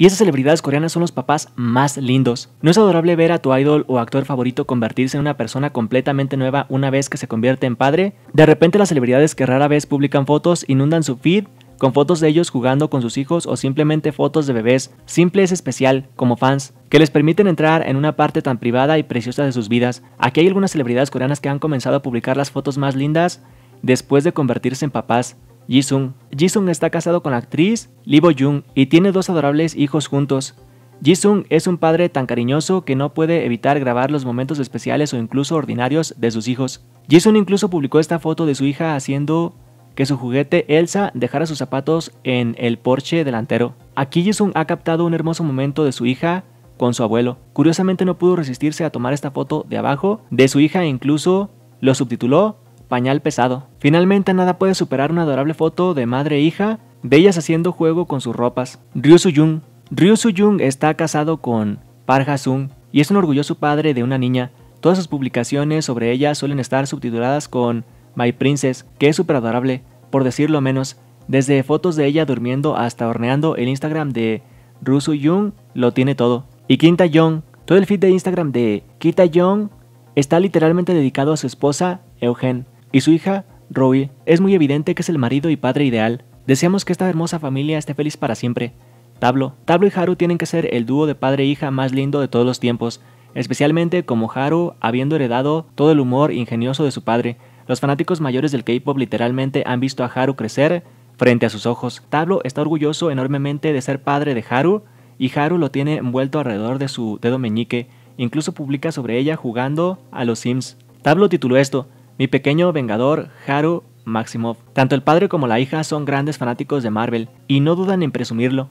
Y esas celebridades coreanas son los papás más lindos. No es adorable ver a tu idol o actor favorito convertirse en una persona completamente nueva una vez que se convierte en padre. De repente las celebridades que rara vez publican fotos inundan su feed con fotos de ellos jugando con sus hijos o simplemente fotos de bebés. Simple es especial, como fans, que les permiten entrar en una parte tan privada y preciosa de sus vidas. Aquí hay algunas celebridades coreanas que han comenzado a publicar las fotos más lindas después de convertirse en papás. Jisung. Jisung está casado con la actriz Libo Jung y tiene dos adorables hijos juntos. Jisung es un padre tan cariñoso que no puede evitar grabar los momentos especiales o incluso ordinarios de sus hijos. Jisung incluso publicó esta foto de su hija haciendo que su juguete Elsa dejara sus zapatos en el porche delantero. Aquí Jisung ha captado un hermoso momento de su hija con su abuelo. Curiosamente no pudo resistirse a tomar esta foto de abajo de su hija e incluso lo subtituló pañal pesado. Finalmente nada puede superar una adorable foto de madre e hija, de ellas haciendo juego con sus ropas. Ryu Soo-jung. Ryu Soo-jung está casado con Park Ha-sung y es un orgulloso padre de una niña. Todas sus publicaciones sobre ella suelen estar subtituladas con My Princess, que es súper adorable, por decirlo menos, desde fotos de ella durmiendo hasta horneando el Instagram de Ryu Soo-jung lo tiene todo. Y Quinta Young, todo el feed de Instagram de Kita Young está literalmente dedicado a su esposa, Eugen y su hija, Rui, es muy evidente que es el marido y padre ideal. Deseamos que esta hermosa familia esté feliz para siempre. Tablo, Tablo y Haru tienen que ser el dúo de padre e hija más lindo de todos los tiempos, especialmente como Haru, habiendo heredado todo el humor ingenioso de su padre. Los fanáticos mayores del K-pop literalmente han visto a Haru crecer frente a sus ojos. Tablo está orgulloso enormemente de ser padre de Haru y Haru lo tiene envuelto alrededor de su dedo meñique. Incluso publica sobre ella jugando a los Sims. Tablo tituló esto mi pequeño vengador, Haru Maximov. Tanto el padre como la hija son grandes fanáticos de Marvel y no dudan en presumirlo.